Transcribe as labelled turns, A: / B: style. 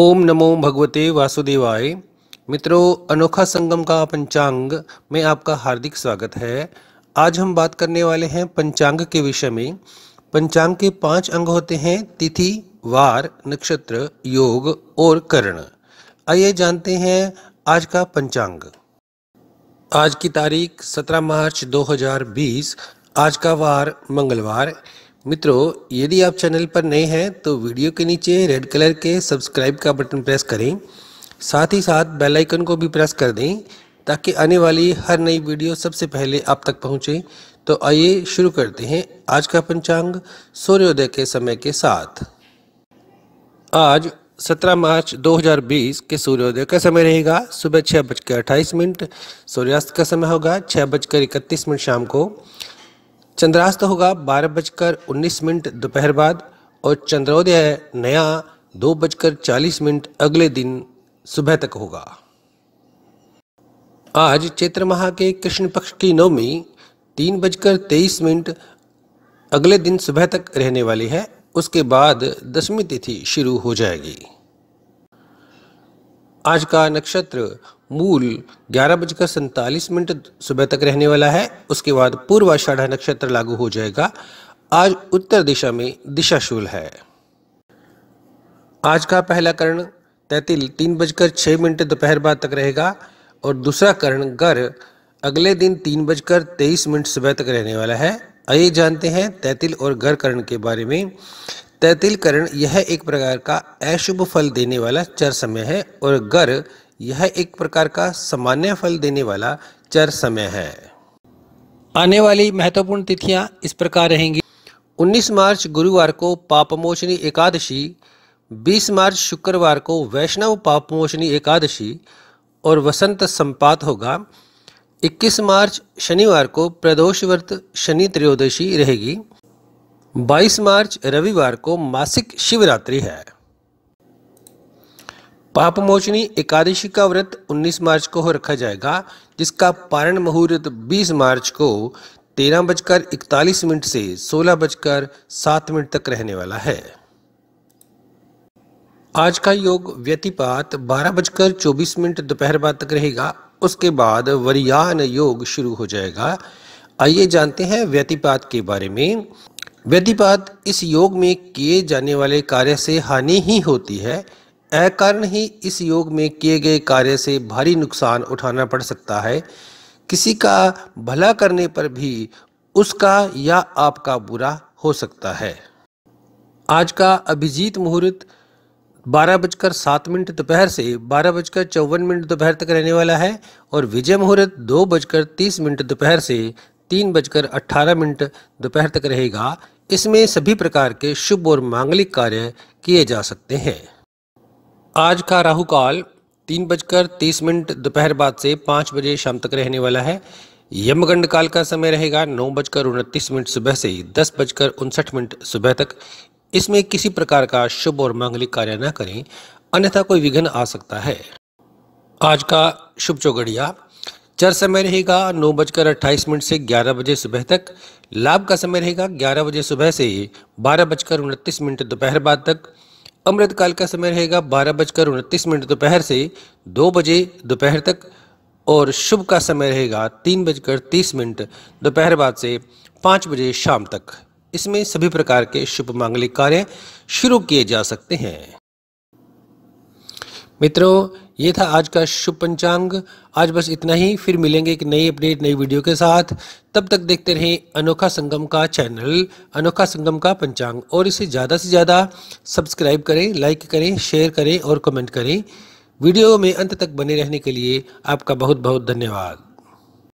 A: ओम नमो भगवते वासुदेवाय मित्रों अनोखा संगम का पंचांग में आपका हार्दिक स्वागत है आज हम बात करने वाले हैं पंचांग के विषय में पंचांग के पांच अंग होते हैं तिथि वार नक्षत्र योग और कर्ण आइए जानते हैं आज का पंचांग आज की तारीख 17 मार्च 2020 आज का वार मंगलवार मित्रों यदि आप चैनल पर नए हैं तो वीडियो के नीचे रेड कलर के सब्सक्राइब का बटन प्रेस करें साथ ही साथ बेल आइकन को भी प्रेस कर दें ताकि आने वाली हर नई वीडियो सबसे पहले आप तक पहुंचे तो आइए शुरू करते हैं आज का पंचांग सूर्योदय के समय के साथ आज 17 मार्च 2020 के सूर्योदय का समय रहेगा सुबह छः बजकर अट्ठाईस मिनट सूर्यास्त का समय होगा छः बजकर इकतीस मिनट शाम को चंद्रास्त होगा बारह बजकर उन्नीस मिनट दोपहर बाद और चंद्रोदय नया दो बजकर चालीस मिनट अगले दिन सुबह तक होगा आज चैत्र माह के कृष्ण पक्ष की नवमी तीन बजकर तेईस मिनट अगले दिन सुबह तक रहने वाली है उसके बाद दसवीं तिथि शुरू हो जाएगी आज का नक्षत्र मूल ग्यारह बजकर सैंतालीस मिनट सुबह तक रहने वाला है उसके बाद पूर्वाषाढ़ा नक्षत्र लागू हो जाएगा आज उत्तर दिशा में दिशाशूल है आज का पहला करण तैतिल तीन बजकर छः मिनट दोपहर बाद तक रहेगा और दूसरा करण गर अगले दिन तीन बजकर तेईस मिनट सुबह तक रहने वाला है आइए जानते हैं तैतिल और गर करण के बारे में तैतिल करण यह एक प्रकार का अशुभ फल देने वाला चर समय है और गर यह एक प्रकार का सामान्य फल देने वाला चर समय है आने वाली महत्वपूर्ण तिथियां इस प्रकार रहेंगी 19 मार्च गुरुवार को पापमोचनी एकादशी 20 मार्च शुक्रवार को वैष्णव पापमोचनी एकादशी और वसंत संपात होगा 21 मार्च शनिवार को प्रदोष व्रत शनि त्रयोदशी रहेगी 22 मार्च रविवार को मासिक शिवरात्रि है पापमोचनी एकादशी का व्रत 19 मार्च को हो रखा जाएगा जिसका पारण मुहूर्त 20 मार्च को तेरह बजकर इकतालीस मिनट से सोलह बजकर सात मिनट तक रहने वाला है आज का योग व्यतिपात बारह बजकर चौबीस मिनट दोपहर बाद तक रहेगा उसके बाद वरियान योग शुरू हो जाएगा आइए जानते हैं व्यतिपात के बारे में व्यतिपात इस योग में किए जाने वाले कार्य से हानि ही होती है कारण ही इस योग में किए गए कार्य से भारी नुकसान उठाना पड़ सकता है किसी का भला करने पर भी उसका या आपका बुरा हो सकता है आज का अभिजीत मुहूर्त बारह बजकर सात मिनट दोपहर से बारह बजकर चौवन मिनट दोपहर तक रहने वाला है और विजय मुहूर्त दो बजकर तीस मिनट दोपहर से तीन बजकर अट्ठारह मिनट दोपहर तक रहेगा इसमें सभी प्रकार के शुभ और मांगलिक कार्य किए जा सकते हैं आज का राहु काल तीन बजकर तीस मिनट दोपहर बाद से पाँच बजे शाम तक रहने वाला है यमगंड काल का समय रहेगा नौ बजकर उनतीस मिनट सुबह से दस बजकर उनसठ मिनट सुबह तक इसमें किसी प्रकार का शुभ और मांगलिक कार्य न करें अन्यथा कोई विघ्न आ सकता है आज का शुभ चौगड़िया चर समय रहेगा नौ बजकर अट्ठाईस मिनट से ग्यारह बजे सुबह तक लाभ का समय रहेगा ग्यारह बजे सुबह से बारह बजकर उनतीस मिनट दोपहर बाद तक अमृतकाल का समय रहेगा बारह बजकर उनतीस मिनट दोपहर से दो बजे दोपहर तक और शुभ का समय रहेगा तीन बजकर तीस मिनट दोपहर बाद से पाँच बजे शाम तक इसमें सभी प्रकार के शुभ मांगलिक कार्य शुरू किए जा सकते हैं मित्रों ये था आज का शुभ पंचांग आज बस इतना ही फिर मिलेंगे एक नई अपडेट नई वीडियो के साथ तब तक देखते रहें अनोखा संगम का चैनल अनोखा संगम का पंचांग और इसे ज़्यादा से ज़्यादा सब्सक्राइब करें लाइक करें शेयर करें और कमेंट करें वीडियो में अंत तक बने रहने के लिए आपका बहुत बहुत धन्यवाद